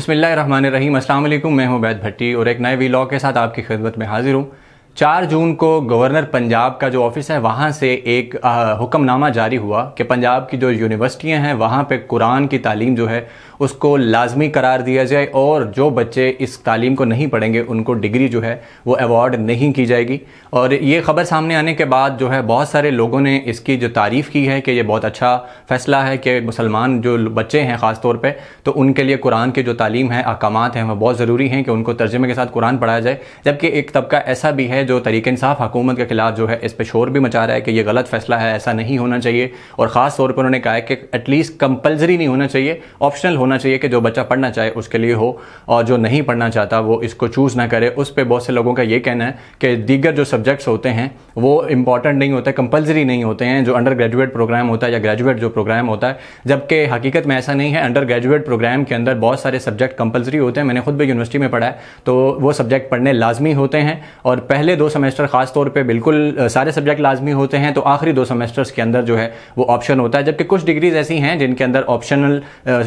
अस्सलाम वालेकुम मैं हूं बैद भट्टी और एक नए वीलॉग के साथ आपकी खिदमत में हाजिर हूं चार जून को गवर्नर पंजाब का जो ऑफिस है वहाँ से एक हुक्मनामा जारी हुआ कि पंजाब की जो यूनिवर्सिटियाँ हैं वहाँ पे कुरान की तालीम जो है उसको लाजमी करार दिया जाए और जो बच्चे इस तालीम को नहीं पढ़ेंगे उनको डिग्री जो है वो अवॉर्ड नहीं की जाएगी और ये ख़बर सामने आने के बाद जो है बहुत सारे लोगों ने इसकी जो तारीफ़ की है कि ये बहुत अच्छा फ़ैसला है कि मुसलमान जो बच्चे हैं ख़ास तौर पर तो उनके लिए कुरान की जो तालीम है अकाम हैं वह बहुत ज़रूरी हैं कि उनको तर्जमे के साथ कुरान पढ़ाया जाए जबकि एक तबका ऐसा भी है है जो तरीके इंसाफ हकूमत के खिलाफ जो है इस पर शोर भी मचा रहा है कि यह गलत फैसला है ऐसा नहीं होना चाहिए और ख़ास तौर पर उन्होंने कहा है कि एटलीस्ट कंपलसरी नहीं होना चाहिए ऑप्शनल होना चाहिए कि जो बच्चा पढ़ना चाहे उसके लिए हो और जो नहीं पढ़ना चाहता वो इसको चूज़ ना करे उस पर बहुत से लोगों का ये कहना है कि दीगर जो सब्जेक्ट्स होते हैं वो इंपॉर्टेंट नहीं होते कंपलसरी नहीं होते हैं जो अंडर ग्रेजुएट प्रोग्राम होता है या ग्रेजुएट जो प्रोग्राम होता है जबकि हकीकत में ऐसा नहीं है अंडर ग्रेजुएट प्रोग्राम के अंदर बहुत सारे सब्जेक्ट कंपलसरी होते हैं मैंने खुद भी यूनिवर्सिटी में पढ़ा है तो वो सब्जेक्ट पढ़ने लाजमी होते हैं और पहले पहले दो सेमेस्टर खास तौर पे बिल्कुल सारे सब्जेक्ट लाजमी होते हैं तो आखिरी दो सेमेस्टर्स के अंदर जो है वो ऑप्शन होता है जबकि कुछ डिग्रीज ऐसी हैं जिनके अंदर ऑप्शनल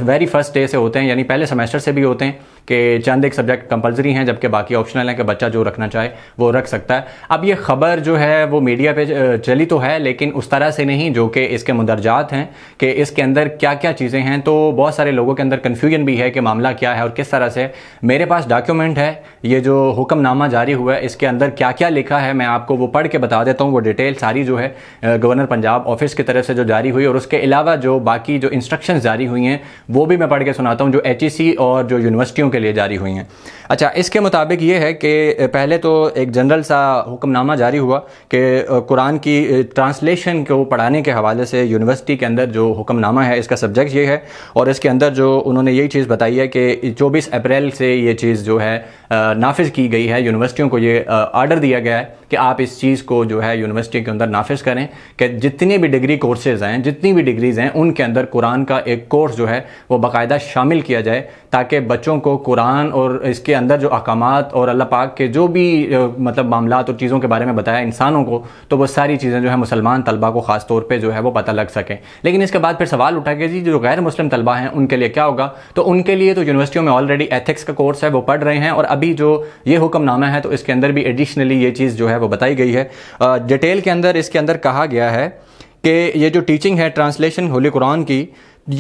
वेरी फर्स्ट डे से होते हैं यानी पहले सेमेस्टर से भी होते हैं कि चंद एक सब्जेक्ट कंपलसरी हैं जबकि बाकी ऑप्शनल हैं कि बच्चा जो रखना चाहे वो रख सकता है अब ये खबर जो है वो मीडिया पे चली तो है लेकिन उस तरह से नहीं जो कि इसके मुंदरजात हैं कि इसके अंदर क्या क्या चीज़ें हैं तो बहुत सारे लोगों के अंदर कन्फ्यूजन भी है कि मामला क्या है और किस तरह से मेरे पास डॉक्यूमेंट है ये जो हुक्मनामा जारी हुआ है इसके अंदर क्या क्या लिखा है मैं आपको वो पढ़ के बता देता हूँ वो डिटेल सारी जो है गवर्नर पंजाब ऑफिस की तरफ से जो जारी हुई और उसके अलावा जो बाकी जो इंस्ट्रक्शंस जारी हुई हैं वो भी मैं पढ़ के सुनाता हूँ जो एच e और जो यूनिवर्सिटियों के लिए जारी हुई हैं अच्छा इसके मुताबिक ये है कि पहले तो एक जनरल सा हुक्मनामा जारी हुआ कि कुरान की ट्रांसलेशन को पढ़ाने के हवाले से यूनिवर्सिटी के अंदर जो हुक्मनामा है इसका सब्जेक्ट ये है और इसके अंदर जो उन्होंने यही चीज़ बताई है कि चौबीस अप्रैल से ये चीज़ जो है नाफिज की गई है यूनिवर्सिटियों को ये आर्डर दिया गया है कि आप इस चीज़ को जो है यूनिवर्सिटी के अंदर नाफिज करें कि जितने भी डिग्री कोर्सेज हैं जितनी भी डिग्रीज़ हैं उनके अंदर कुरान का एक कोर्स जो है वो बाकायदा शामिल किया जाए ताकि बच्चों को कुरान और इसके अंदर जो अहकाम और अल्लाह पाक के जो भी मतलब मामला और चीज़ों के बारे में बताया इंसानों को तो वो सारी चीज़ें जो है मुसलमान तलबा को ख़ास तौर पर जो है वो पता लग सकें लेकिन इसके बाद फिर सवाल उठा के जी जो गैर मुस्लिम तलबा हैं उनके लिए क्या होगा तो उनके लिए तो यूनिवर्सिटियों में ऑलरेडी एथिक्स का कोर्स है वो पढ़ रहे हैं और अभी जो ये हुक्मनामा है तो इसके अंदर भी एडिशनली ये चीज़ जो है वो बताई गई है डिटेल के अंदर इसके अंदर कहा गया है कि ये जो टीचिंग है ट्रांसलेशन होली कुरान की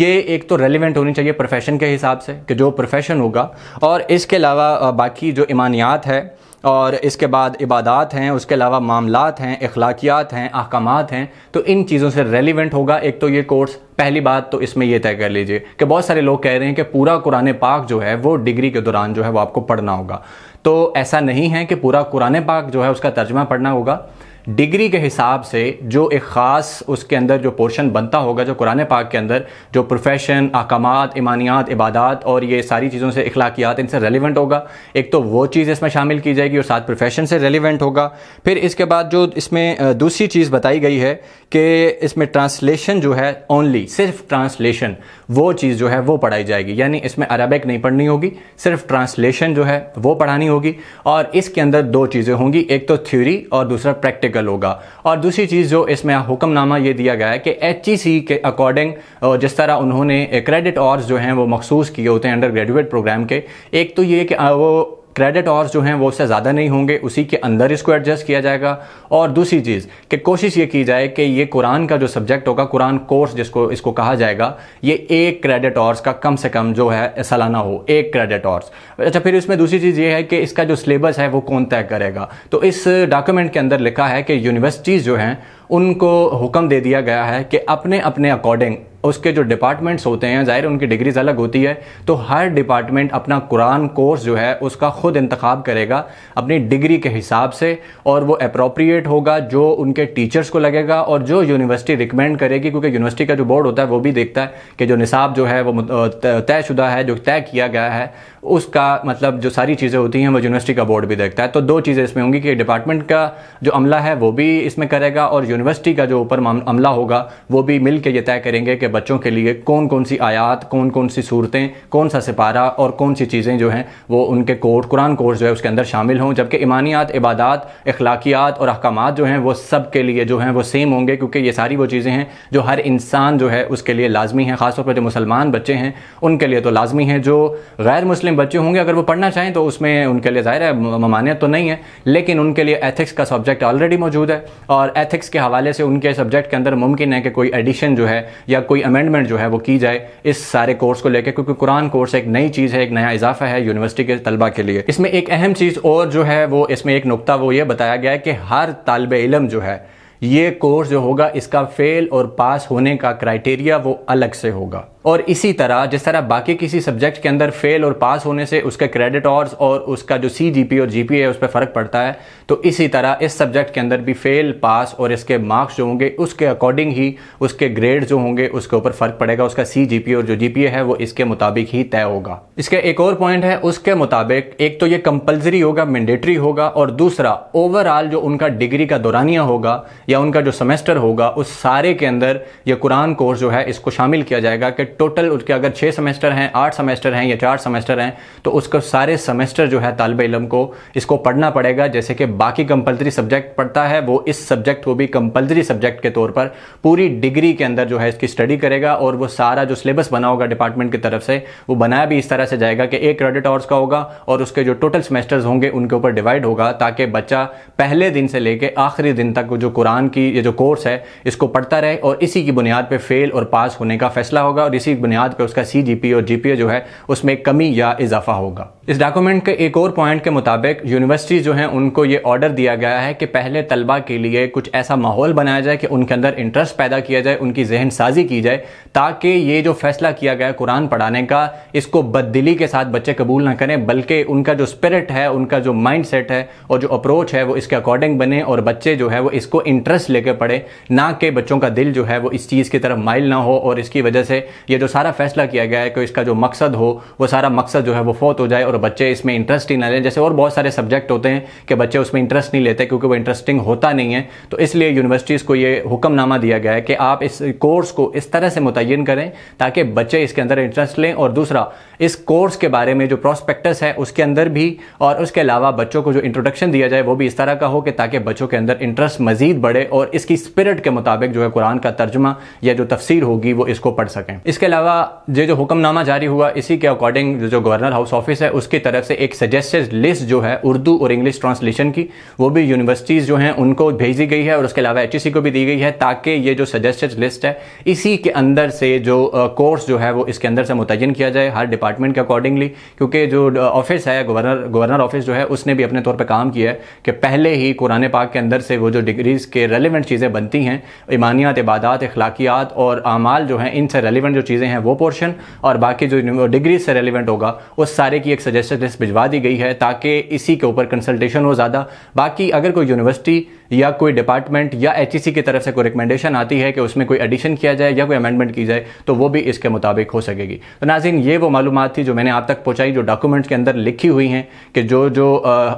ये एक तो रेलिवेंट होनी चाहिए प्रोफेशन के हिसाब से कि जो प्रोफेशन होगा और इसके अलावा बाकी जो ईमानियात है और इसके बाद इबादत हैं उसके अलावा मामलात हैं अखलाकियात हैं अहकाम हैं तो इन चीज़ों से रेलिवेंट होगा एक तो ये कोर्स पहली बात तो इसमें यह तय कर लीजिए कि बहुत सारे लोग कह रहे हैं कि पूरा कुरान पाक जो है वो डिग्री के दौरान जो है वो आपको पढ़ना होगा तो ऐसा नहीं है कि पूरा कुरान पाक जो है उसका तर्जमा पढ़ना होगा डिग्री के हिसाब से जो एक ख़ास उसके अंदर जो पोर्शन बनता होगा जो कुरान पाक के अंदर जो प्रोफेशन अहकाम ईमानियात इबादत और ये सारी चीज़ों से अखलाकियात इनसे रेलिवेंट होगा एक तो वो चीज़ इसमें शामिल की जाएगी और साथ प्रोफेशन से रेलिवेंट होगा फिर इसके बाद जो इसमें दूसरी चीज़ बताई गई है कि इसमें ट्रांसलेशन जो है ओनली सिर्फ ट्रांसलेशन वो चीज़ जो है वो पढ़ाई जाएगी यानी इसमें अरबिक नहीं पढ़नी होगी सिर्फ ट्रांसलेशन जो है वो पढ़ानी होगी और इसके अंदर दो चीज़ें होंगी एक तो थ्योरी और दूसरा प्रैक्टिकल प्रैक्टिकल होगा और दूसरी चीज़ जो इसमें हुक्मनामा ये दिया गया है कि एच e के अकॉर्डिंग जिस तरह उन्होंने क्रेडिट और जो हैं वो मखसूस किए होते हैं अंडर ग्रेजुएट प्रोग्राम के एक तो ये कि वो क्रेडिट और जो हैं वो उससे ज़्यादा नहीं होंगे उसी के अंदर इसको एडजस्ट किया जाएगा और दूसरी चीज़ कि कोशिश ये की जाए कि ये कुरान का जो सब्जेक्ट होगा कुरान कोर्स जिसको इसको कहा जाएगा ये एक क्रेडिट ऑर्स का कम से कम जो है सालाना हो एक क्रेडिट ऑर्स अच्छा फिर इसमें दूसरी चीज़ ये है कि इसका जो सिलेबस है वो कौन तय करेगा तो इस डॉक्यूमेंट के अंदर लिखा है कि यूनिवर्सिटीज़ जो हैं उनको हुक्म दे दिया गया है कि अपने अपने अकॉर्डिंग उसके जो डिपार्टमेंट्स होते हैं ज़ाहिर उनकी डिग्रीज़ अलग होती है तो हर डिपार्टमेंट अपना कुरान कोर्स जो है उसका ख़ुद इंतखब करेगा अपनी डिग्री के हिसाब से और वो अप्रोप्रिएट होगा जो उनके टीचर्स को लगेगा और जो यूनिवर्सिटी रिकमेंड करेगी क्योंकि यूनिवर्सिटी का जो बोर्ड होता है वो भी देखता है कि जो निसाब जो है वो तयशुदा है जो तय किया गया है उसका मतलब जो सारी चीज़ें होती हैं वो यूनिवर्सिटी का बोर्ड भी देखता है तो दो चीज़ें इसमें होंगी कि डिपार्टमेंट का जो अमला है वो भी इसमें करेगा और यूनिवर्सिटी का जो ऊपर अमला होगा वो भी मिल ये तय करेंगे कि बच्चों के लिए कौन कौन सी आयात कौन कौन सी सूरतें कौन सा सिपारा और कौन सी चीज़ें जो हैं वो उनके कोर्ट कुरान कोर्स जो है उसके अंदर शामिल हों जबकि ईमानियात इबादत अखलाकियात और अहकाम जो हैं वो सब के लिए जो हैं वो सेम होंगे क्योंकि ये सारी वो चीज़ें हैं जो हर इंसान जो है उसके लिए लाजमी है ख़ासतौर पर जो मुसलमान बच्चे हैं उनके लिए तो लाजमी है जो गैर मुस्लिम बच्चे होंगे अगर वो पढ़ना चाहें तो उसमें उनके लिए ज़ाहिर है ममानियत तो नहीं है लेकिन उनके लिए एथिक्स का सब्जेक्ट ऑलरेडी मौजूद है और एथिक्स के हवाले से उनके सब्जेक्ट के अंदर मुमकिन है कि कोई एडिशन जो है या कोई अमेंडमेंट जो है वो की जाए इस सारे कोर्स को लेकर क्योंकि कुरान कोर्स एक नई चीज़ है एक नया इजाफा है यूनिवर्सिटी के तलबा के लिए इसमें एक अहम चीज़ और जो है वो इसमें एक नुकता वो ये बताया गया है कि हर तालब इलम जो है ये कोर्स जो होगा इसका फेल और पास होने का क्राइटेरिया वो अलग से होगा और इसी तरह जिस तरह बाकी किसी सब्जेक्ट के अंदर फेल और पास होने से उसके क्रेडिट और और उसका जो सी जी पी और जी पी है उस पर फ़र्क पड़ता है तो इसी तरह इस सब्जेक्ट के अंदर भी फेल पास और इसके मार्क्स जो होंगे उसके अकॉर्डिंग ही उसके ग्रेड जो होंगे उसके ऊपर फ़र्क पड़ेगा उसका सी जी पी और जो जी पी है वो इसके मुताबिक ही तय होगा इसके एक और पॉइंट है उसके मुताबिक एक तो ये कंपल्सरी होगा मैंडेटरी होगा और दूसरा ओवरऑल जो उनका डिग्री का दौरानिया होगा या उनका जो सेमेस्टर होगा उस सारे के अंदर यह कुरान कोर्स जो है इसको शामिल किया जाएगा कि टोटल उसके अगर छः सेमेस्टर हैं आठ सेमेस्टर हैं या चार सेमेस्टर हैं तो उसको सारे सेमेस्टर जो है तालब इलम को इसको पढ़ना पड़ेगा जैसे कि बाकी कंपलसरी सब्जेक्ट पढ़ता है वो इस सब्जेक्ट को भी कंपलसरी सब्जेक्ट के तौर पर पूरी डिग्री के अंदर जो है इसकी स्टडी करेगा और वो सारा जो सिलेबस बना होगा डिपार्टमेंट की तरफ से वो बनाया भी इस तरह से जाएगा कि एक क्रेडिट आवर्स का होगा और उसके जो टोटल सेमेस्टर्स होंगे उनके ऊपर डिवाइड होगा ताकि बच्चा पहले दिन से लेकर आखिरी दिन तक जो कुरान की ये जो कोर्स है इसको पढ़ता रहे और इसी की बुनियाद पर फेल और पास होने का फैसला होगा और इस इसी बुनियाद पर उसका सी जी पी और जी पी ए जो है उसमें कमी या इजाफा होगा इस डॉक्यूमेंट के एक और पॉइंट के मुताबिक यूनिवर्सिटी जो है उनको ये ऑर्डर दिया गया है कि पहले तलबा के लिए कुछ ऐसा माहौल बनाया जाए कि उनके अंदर इंटरेस्ट पैदा किया जाए उनकी जहन साजी की जाए ताकि ये जो फैसला किया गया कुरान पढ़ाने का इसको बददिली के साथ बच्चे कबूल ना करें बल्कि उनका जो स्पिरिट है उनका जो माइंड सेट है और जो अप्रोच है वो इसके अकॉर्डिंग बने और बच्चे जो है वो इसको इंटरेस्ट लेकर पढ़े ना कि बच्चों का दिल जो है वो इस चीज़ की तरफ माइल ना हो और इसकी वजह से ये ये जो सारा फैसला किया गया है कि इसका जो मकसद हो वो सारा मकसद जो है वो फोत हो जाए और बच्चे इसमें इंटरेस्ट ही ना लें जैसे और बहुत सारे सब्जेक्ट होते हैं कि बच्चे उसमें इंटरेस्ट नहीं लेते क्योंकि वो इंटरेस्टिंग होता नहीं है तो इसलिए यूनिवर्सिटीज़ को ये हुक्मनामा दिया गया है कि आप इस कोर्स को इस तरह से मुतन करें ताकि बच्चे इसके अंदर इंटरेस्ट लें और दूसरा इस कोर्स के बारे में जो प्रोस्पेक्टस है उसके अंदर भी और उसके अलावा बच्चों को जो इंट्रोडक्शन दिया जाए वो भी इस तरह का हो कि ताकि बच्चों के अंदर इंटरेस्ट मजीद बढ़े और इसकी स्पिरिट के मुताबिक जो है कुरान का तर्जमा या जो तफसीर होगी वो इसको पढ़ सकें इसके अलावा ये जो हुक्मनामा जारी हुआ इसी के अकॉर्डिंग जो गवर्नर हाउस ऑफिस है उसकी तरफ से एक सजेस्टेड लिस्ट जो है उर्दू और इंग्लिश ट्रांसलेशन की वो भी यूनिवर्सिटीज़ जो हैं उनको भेजी गई है और उसके अलावा एच e को भी दी गई है ताकि ये जो सजेस्टेड लिस्ट है इसी के अंदर से जो कोर्स जो है वो इसके अंदर से मुतयन किया जाए हर डिपार्टमेंट के अकॉर्डिंगली क्योंकि जो ऑफिस है गवर्नर गवर्नर ऑफिस जो है उसने भी अपने तौर पर काम किया है कि पहले ही कुरान पाक के अंदर से वो जो डिग्रीज़ के रेलिवेंट चीज़ें बनती हैं ईमानियात इबादत अखलाकियात और अमाल जो हैं इनसे रेलिवेंट जो चीज़ें हैं वो पोर्शन और बाकी जो डिग्री से रेलिवेंट होगा उस सारे की एक सजेशन लिस्ट भिजवा दी गई है ताकि इसी के ऊपर कंसल्टेशन हो ज़्यादा बाकी अगर कोई यूनिवर्सिटी या कोई डिपार्टमेंट या एच e की तरफ से कोई रिकमेंडेशन आती है कि उसमें कोई एडिशन किया जाए या कोई अमेंडमेंट की जाए तो वो भी इसके मुताबिक हो सकेगी तो नाजिन ये वो मालूम थी जो मैंने आप तक पहुँचाई जो डॉक्यूमेंट्स के अंदर लिखी हुई हैं कि जो जो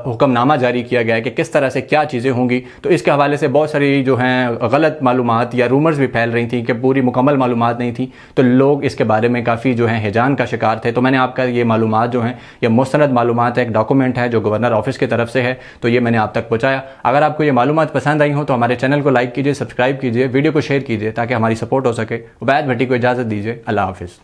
हुक्मनामा जारी किया गया है कि किस तरह से क्या चीज़ें होंगी तो इसके हवाले से बहुत सारी जो हैं गलत मालूम या रूमर्स भी फैल रही थी कि पूरी मुकम्मल मालूम नहीं थी तो लोग इसके बारे में काफ़ी जो है हिजान का शिकार थे तो मैंने आपका ये मालूम जो हैं यह मुस्ंद मालूम है एक डॉक्यूमेंट है जो गवर्नर ऑफिस की तरफ से है तो ये मैंने आप तक पहुँचाया अगर आपको ये मालूम पसंद आई हो तो हमारे चैनल को लाइक कीजिए सब्सक्राइब कीजिए वीडियो को शेयर कीजिए ताकि हमारी सपोर्ट हो सके उबैद भट्टी को इजाज़त दीजिए अल्लाह हाफिज़